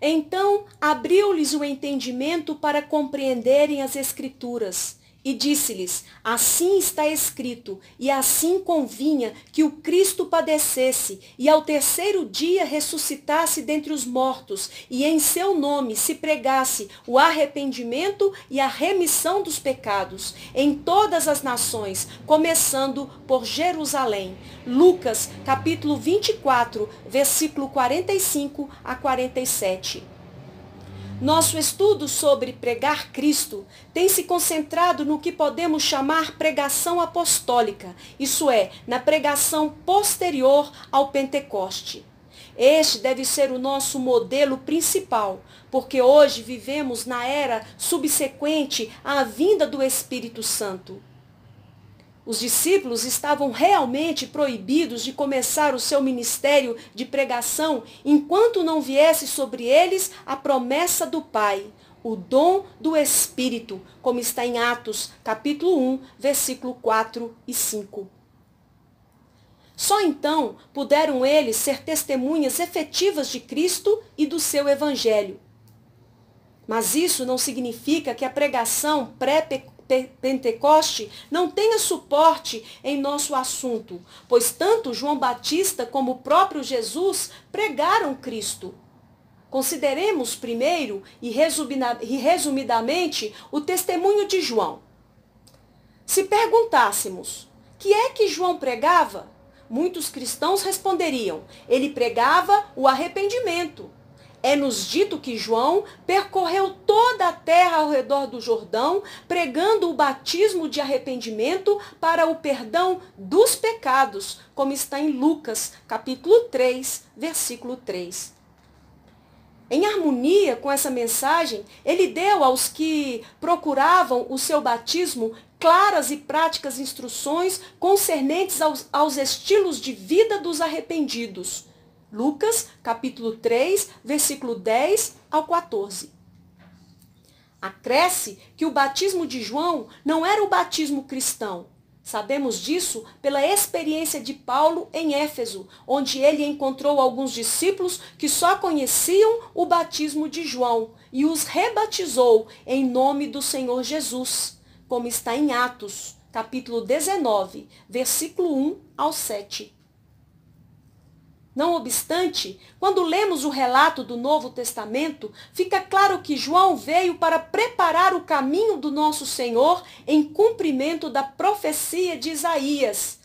Então abriu-lhes o entendimento para compreenderem as Escrituras e disse-lhes: Assim está escrito, e assim convinha que o Cristo padecesse e ao terceiro dia ressuscitasse dentre os mortos, e em seu nome se pregasse o arrependimento e a remissão dos pecados em todas as nações, começando por Jerusalém. Lucas, capítulo 24, versículo 45 a 47. Nosso estudo sobre pregar Cristo tem se concentrado no que podemos chamar pregação apostólica, isso é, na pregação posterior ao Pentecoste. Este deve ser o nosso modelo principal, porque hoje vivemos na era subsequente à vinda do Espírito Santo. Os discípulos estavam realmente proibidos de começar o seu ministério de pregação enquanto não viesse sobre eles a promessa do Pai, o dom do Espírito, como está em Atos, capítulo 1, versículo 4 e 5. Só então puderam eles ser testemunhas efetivas de Cristo e do seu Evangelho. Mas isso não significa que a pregação pré Pentecoste não tenha suporte em nosso assunto, pois tanto João Batista como o próprio Jesus pregaram Cristo. Consideremos primeiro e resumidamente o testemunho de João. Se perguntássemos, que é que João pregava? Muitos cristãos responderiam, ele pregava o arrependimento. É nos dito que João percorreu toda a terra ao redor do Jordão, pregando o batismo de arrependimento para o perdão dos pecados, como está em Lucas, capítulo 3, versículo 3. Em harmonia com essa mensagem, ele deu aos que procuravam o seu batismo claras e práticas instruções concernentes aos, aos estilos de vida dos arrependidos. Lucas, capítulo 3, versículo 10 ao 14. Acresce que o batismo de João não era o batismo cristão. Sabemos disso pela experiência de Paulo em Éfeso, onde ele encontrou alguns discípulos que só conheciam o batismo de João e os rebatizou em nome do Senhor Jesus, como está em Atos, capítulo 19, versículo 1 ao 7. Não obstante, quando lemos o relato do Novo Testamento, fica claro que João veio para preparar o caminho do nosso Senhor em cumprimento da profecia de Isaías,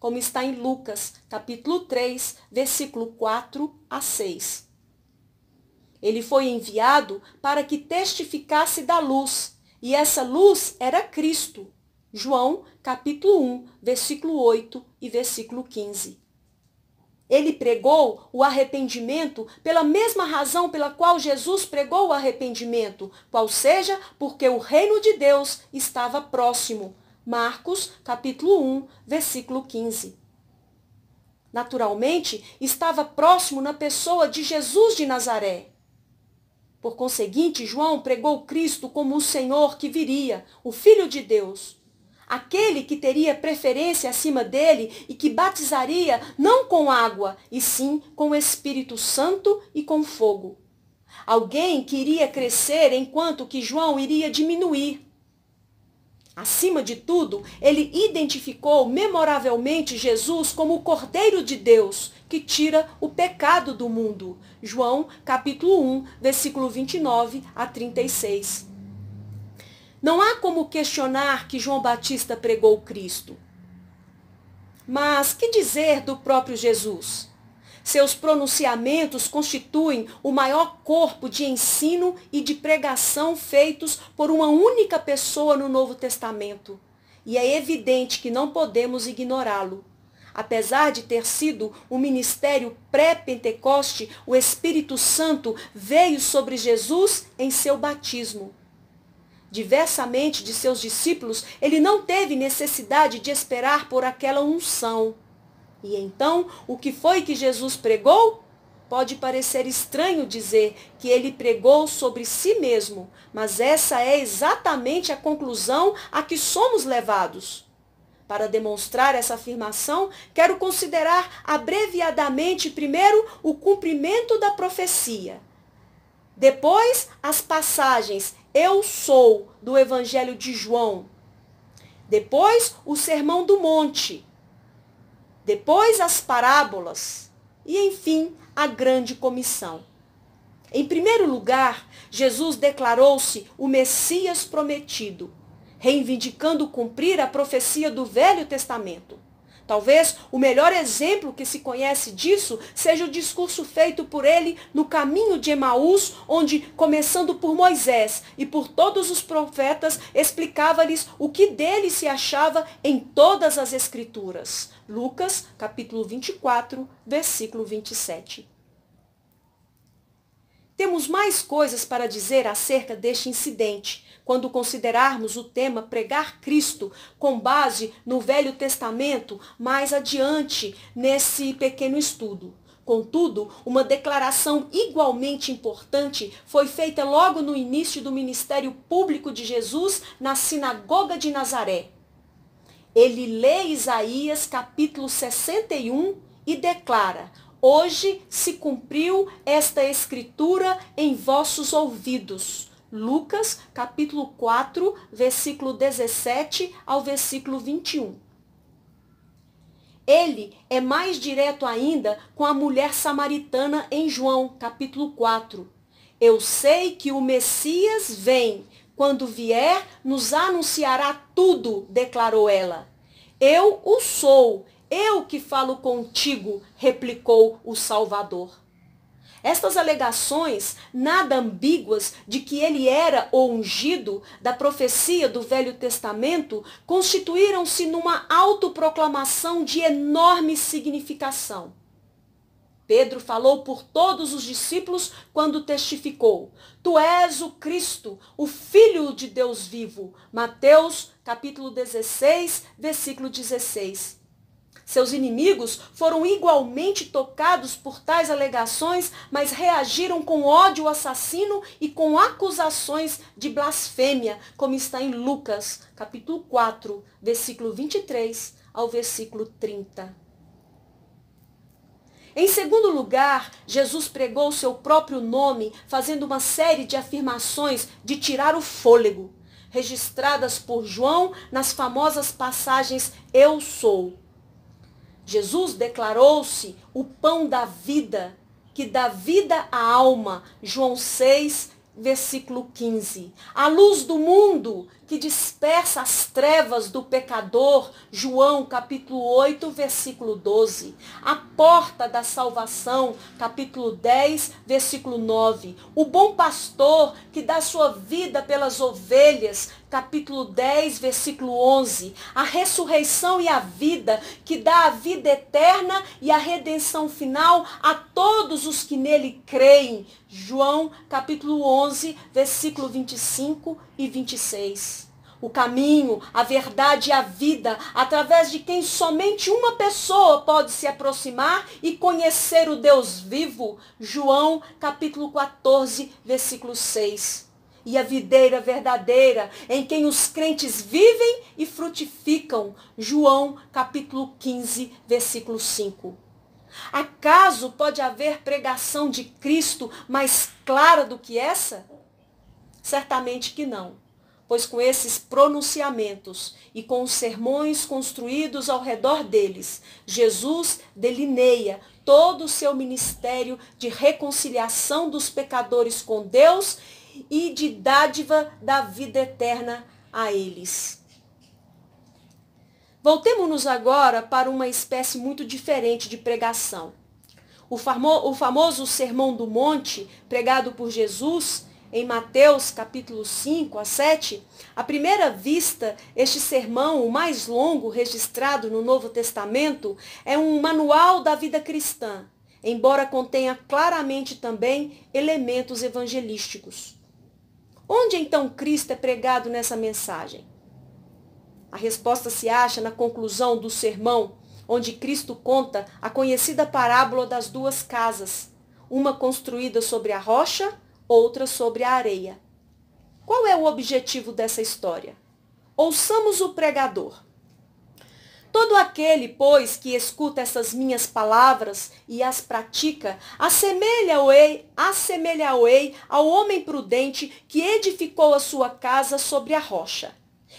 como está em Lucas, capítulo 3, versículo 4 a 6. Ele foi enviado para que testificasse da luz, e essa luz era Cristo. João, capítulo 1, versículo 8 e versículo 15. Ele pregou o arrependimento pela mesma razão pela qual Jesus pregou o arrependimento, qual seja, porque o reino de Deus estava próximo. Marcos, capítulo 1, versículo 15. Naturalmente, estava próximo na pessoa de Jesus de Nazaré. Por conseguinte, João pregou Cristo como o Senhor que viria, o Filho de Deus aquele que teria preferência acima dele e que batizaria não com água, e sim com o Espírito Santo e com fogo. Alguém que iria crescer enquanto que João iria diminuir. Acima de tudo, ele identificou memoravelmente Jesus como o Cordeiro de Deus, que tira o pecado do mundo. João, capítulo 1, versículo 29 a 36. Não há como questionar que João Batista pregou Cristo. Mas que dizer do próprio Jesus? Seus pronunciamentos constituem o maior corpo de ensino e de pregação feitos por uma única pessoa no Novo Testamento. E é evidente que não podemos ignorá-lo. Apesar de ter sido um ministério pré-Pentecoste, o Espírito Santo veio sobre Jesus em seu batismo. Diversamente de seus discípulos, ele não teve necessidade de esperar por aquela unção. E então, o que foi que Jesus pregou? Pode parecer estranho dizer que ele pregou sobre si mesmo, mas essa é exatamente a conclusão a que somos levados. Para demonstrar essa afirmação, quero considerar abreviadamente primeiro o cumprimento da profecia. Depois, as passagens eu sou do Evangelho de João. Depois, o Sermão do Monte. Depois, as parábolas. E, enfim, a Grande Comissão. Em primeiro lugar, Jesus declarou-se o Messias prometido, reivindicando cumprir a profecia do Velho Testamento. Talvez o melhor exemplo que se conhece disso seja o discurso feito por ele no caminho de Emaús, onde, começando por Moisés e por todos os profetas, explicava-lhes o que dele se achava em todas as Escrituras. Lucas, capítulo 24, versículo 27. Temos mais coisas para dizer acerca deste incidente, quando considerarmos o tema pregar Cristo com base no Velho Testamento mais adiante nesse pequeno estudo. Contudo, uma declaração igualmente importante foi feita logo no início do ministério público de Jesus na Sinagoga de Nazaré. Ele lê Isaías capítulo 61 e declara: Hoje se cumpriu esta escritura em vossos ouvidos. Lucas, capítulo 4, versículo 17 ao versículo 21. Ele é mais direto ainda com a mulher samaritana em João, capítulo 4. Eu sei que o Messias vem. Quando vier, nos anunciará tudo, declarou ela. Eu o sou, eu que falo contigo, replicou o Salvador. Estas alegações, nada ambíguas, de que ele era o ungido da profecia do Velho Testamento, constituíram-se numa autoproclamação de enorme significação. Pedro falou por todos os discípulos quando testificou: Tu és o Cristo, o Filho de Deus vivo. Mateus, capítulo 16, versículo 16. Seus inimigos foram igualmente tocados por tais alegações, mas reagiram com ódio assassino e com acusações de blasfêmia, como está em Lucas, capítulo 4, versículo 23 ao versículo 30. Em segundo lugar, Jesus pregou seu próprio nome, fazendo uma série de afirmações de tirar o fôlego, registradas por João nas famosas passagens Eu sou. Jesus declarou-se o pão da vida, que dá vida à alma. João 6, versículo 15. A luz do mundo que dispersa as trevas do pecador, João capítulo 8, versículo 12. A porta da salvação, capítulo 10, versículo 9. O bom pastor que dá sua vida pelas ovelhas, capítulo 10, versículo 11. A ressurreição e a vida que dá a vida eterna e a redenção final a todos os que nele creem. João capítulo 11, versículo 25 e 26 o caminho, a verdade e a vida, através de quem somente uma pessoa pode se aproximar e conhecer o Deus vivo. João capítulo 14, versículo 6. E a videira verdadeira, em quem os crentes vivem e frutificam. João capítulo 15, versículo 5. Acaso pode haver pregação de Cristo mais clara do que essa? Certamente que não pois com esses pronunciamentos e com os sermões construídos ao redor deles, Jesus delineia todo o seu ministério de reconciliação dos pecadores com Deus e de dádiva da vida eterna a eles. Voltemos-nos agora para uma espécie muito diferente de pregação. O, famo o famoso Sermão do Monte, pregado por Jesus, em Mateus capítulo 5 a 7, à primeira vista, este sermão, o mais longo registrado no Novo Testamento, é um manual da vida cristã, embora contenha claramente também elementos evangelísticos. Onde então Cristo é pregado nessa mensagem? A resposta se acha na conclusão do sermão, onde Cristo conta a conhecida parábola das duas casas, uma construída sobre a rocha outra sobre a areia. Qual é o objetivo dessa história? Ouçamos o pregador. Todo aquele, pois, que escuta essas minhas palavras e as pratica, assemelha-o-ei assemelha ao homem prudente que edificou a sua casa sobre a rocha.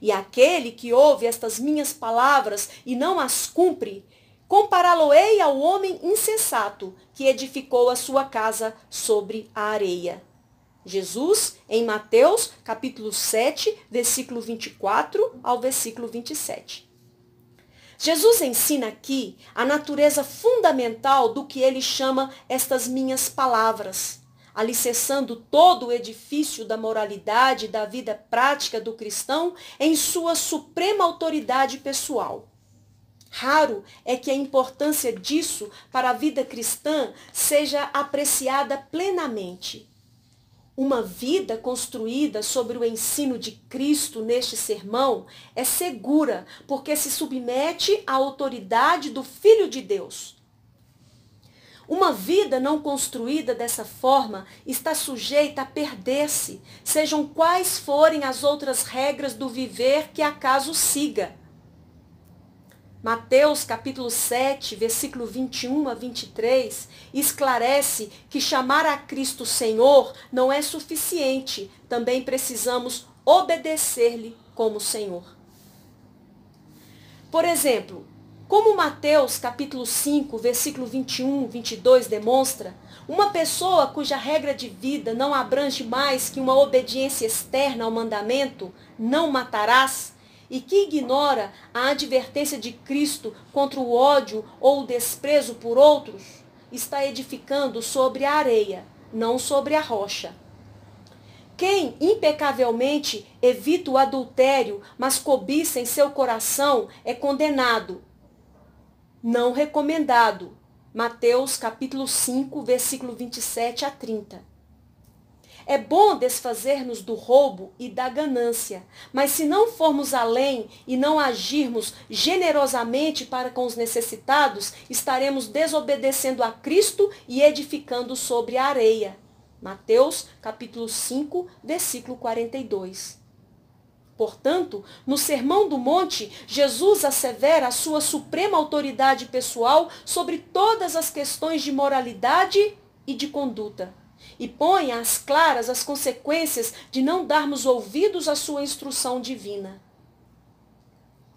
E aquele que ouve estas minhas palavras e não as cumpre, compará-lo-ei ao homem insensato que edificou a sua casa sobre a areia. Jesus, em Mateus, capítulo 7, versículo 24 ao versículo 27. Jesus ensina aqui a natureza fundamental do que ele chama estas minhas palavras, alicerçando todo o edifício da moralidade e da vida prática do cristão em sua suprema autoridade pessoal. Raro é que a importância disso para a vida cristã seja apreciada plenamente. Uma vida construída sobre o ensino de Cristo neste sermão é segura, porque se submete à autoridade do Filho de Deus. Uma vida não construída dessa forma está sujeita a perder-se, sejam quais forem as outras regras do viver que acaso siga. Mateus capítulo 7, versículo 21 a 23, esclarece que chamar a Cristo Senhor não é suficiente, também precisamos obedecer-lhe como Senhor. Por exemplo, como Mateus capítulo 5, versículo 21, 22 demonstra, uma pessoa cuja regra de vida não abrange mais que uma obediência externa ao mandamento, não matarás, e que ignora a advertência de Cristo contra o ódio ou o desprezo por outros, está edificando sobre a areia, não sobre a rocha. Quem impecavelmente evita o adultério, mas cobiça em seu coração, é condenado. Não recomendado. Mateus capítulo 5, versículo 27 a 30. É bom desfazer-nos do roubo e da ganância, mas se não formos além e não agirmos generosamente para com os necessitados, estaremos desobedecendo a Cristo e edificando sobre a areia. Mateus, capítulo 5, versículo 42. Portanto, no Sermão do Monte, Jesus assevera a sua suprema autoridade pessoal sobre todas as questões de moralidade e de conduta e põe às claras as consequências de não darmos ouvidos à sua instrução divina.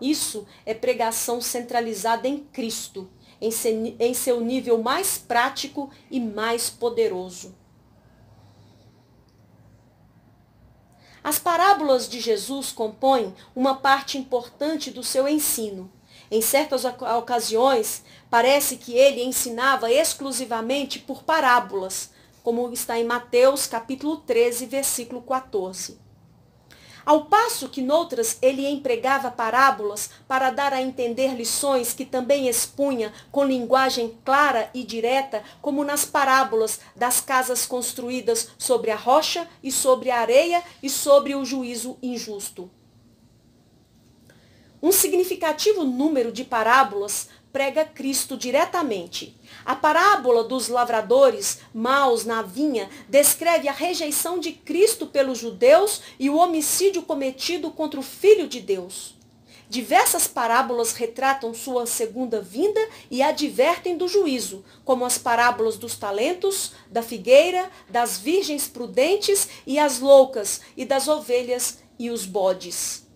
Isso é pregação centralizada em Cristo, em seu nível mais prático e mais poderoso. As parábolas de Jesus compõem uma parte importante do seu ensino. Em certas ocasiões, parece que ele ensinava exclusivamente por parábolas, como está em Mateus capítulo 13, versículo 14. Ao passo que noutras ele empregava parábolas para dar a entender lições que também expunha com linguagem clara e direta, como nas parábolas das casas construídas sobre a rocha e sobre a areia e sobre o juízo injusto. Um significativo número de parábolas prega Cristo diretamente. A parábola dos lavradores maus na vinha descreve a rejeição de Cristo pelos judeus e o homicídio cometido contra o Filho de Deus. Diversas parábolas retratam sua segunda vinda e advertem do juízo, como as parábolas dos talentos, da figueira, das virgens prudentes e as loucas, e das ovelhas e os bodes.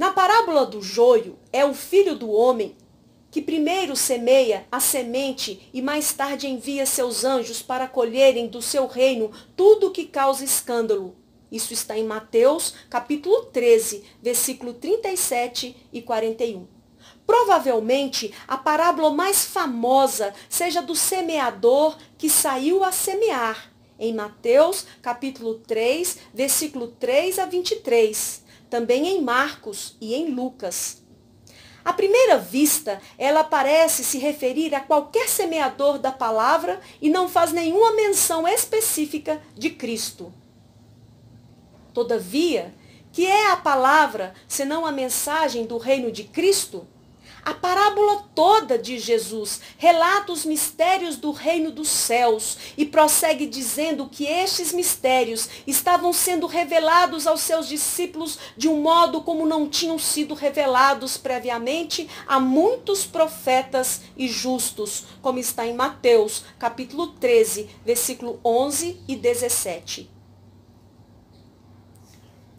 Na parábola do joio, é o filho do homem que primeiro semeia a semente e mais tarde envia seus anjos para colherem do seu reino tudo o que causa escândalo. Isso está em Mateus, capítulo 13, versículo 37 e 41. Provavelmente, a parábola mais famosa seja do semeador que saiu a semear, em Mateus, capítulo 3, versículo 3 a 23 também em Marcos e em Lucas. À primeira vista, ela parece se referir a qualquer semeador da palavra e não faz nenhuma menção específica de Cristo. Todavia, que é a palavra senão a mensagem do reino de Cristo? A parábola toda de Jesus relata os mistérios do reino dos céus e prossegue dizendo que estes mistérios estavam sendo revelados aos seus discípulos de um modo como não tinham sido revelados previamente a muitos profetas e justos, como está em Mateus, capítulo 13, versículo 11 e 17.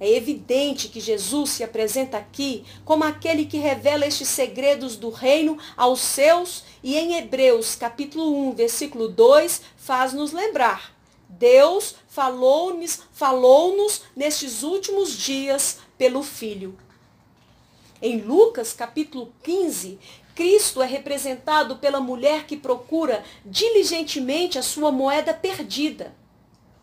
É evidente que Jesus se apresenta aqui como aquele que revela estes segredos do reino aos seus e em Hebreus capítulo 1, versículo 2, faz-nos lembrar. Deus falou-nos falou nestes últimos dias pelo Filho. Em Lucas capítulo 15, Cristo é representado pela mulher que procura diligentemente a sua moeda perdida.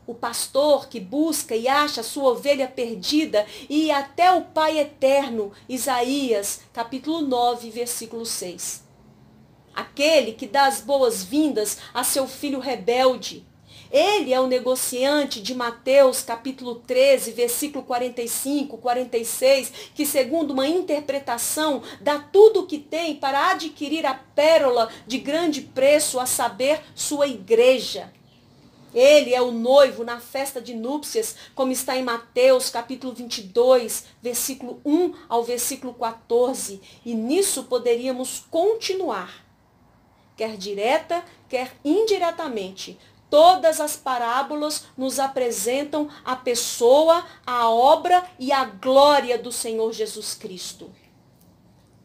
O pastor que busca e acha sua ovelha perdida e até o Pai eterno. Isaías, capítulo 9, versículo 6. Aquele que dá as boas-vindas a seu filho rebelde. Ele é o negociante de Mateus capítulo 13, versículo 45, 46, que segundo uma interpretação dá tudo o que tem para adquirir a pérola de grande preço, a saber, sua igreja. Ele é o noivo na festa de núpcias, como está em Mateus, capítulo 22, versículo 1 ao versículo 14. E nisso poderíamos continuar, quer direta, quer indiretamente. Todas as parábolas nos apresentam a pessoa, a obra e a glória do Senhor Jesus Cristo.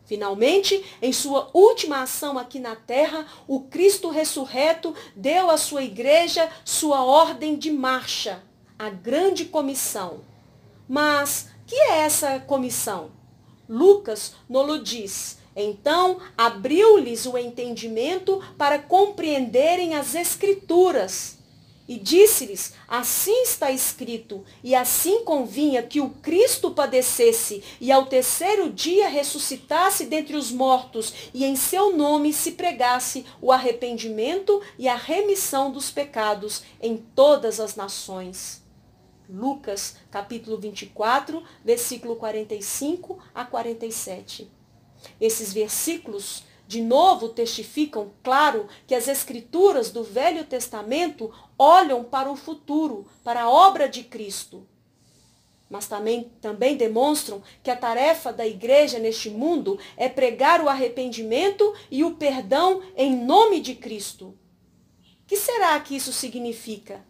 Finalmente, em sua última ação aqui na terra, o Cristo ressurreto deu à sua igreja sua ordem de marcha, a grande comissão. Mas que é essa comissão? Lucas Nolo diz. Então, abriu-lhes o entendimento para compreenderem as Escrituras e disse-lhes: Assim está escrito, e assim convinha que o Cristo padecesse e ao terceiro dia ressuscitasse dentre os mortos, e em seu nome se pregasse o arrependimento e a remissão dos pecados em todas as nações. Lucas, capítulo 24, versículo 45 a 47. Esses versículos de novo, testificam, claro, que as escrituras do Velho Testamento olham para o futuro, para a obra de Cristo. Mas também, também demonstram que a tarefa da igreja neste mundo é pregar o arrependimento e o perdão em nome de Cristo. que será que isso significa?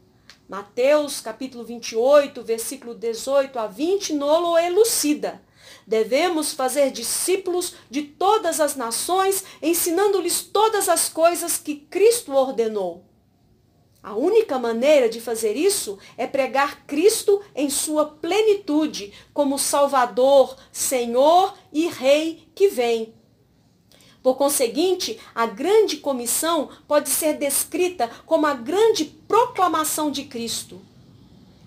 Mateus capítulo 28, versículo 18 a 20, Nolo elucida. Devemos fazer discípulos de todas as nações, ensinando-lhes todas as coisas que Cristo ordenou. A única maneira de fazer isso é pregar Cristo em sua plenitude, como Salvador, Senhor e Rei que vem. Por conseguinte, a grande comissão pode ser descrita como a grande proclamação de Cristo.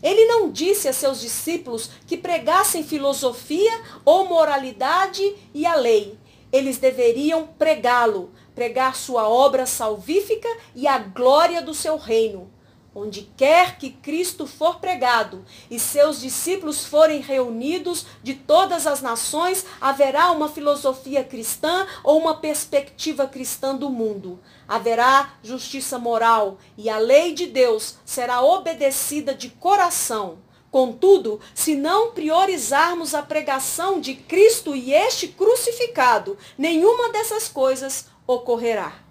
Ele não disse a seus discípulos que pregassem filosofia ou moralidade e a lei. Eles deveriam pregá-lo, pregar sua obra salvífica e a glória do seu reino onde quer que Cristo for pregado e seus discípulos forem reunidos de todas as nações, haverá uma filosofia cristã ou uma perspectiva cristã do mundo. Haverá justiça moral e a lei de Deus será obedecida de coração. Contudo, se não priorizarmos a pregação de Cristo e este crucificado, nenhuma dessas coisas ocorrerá.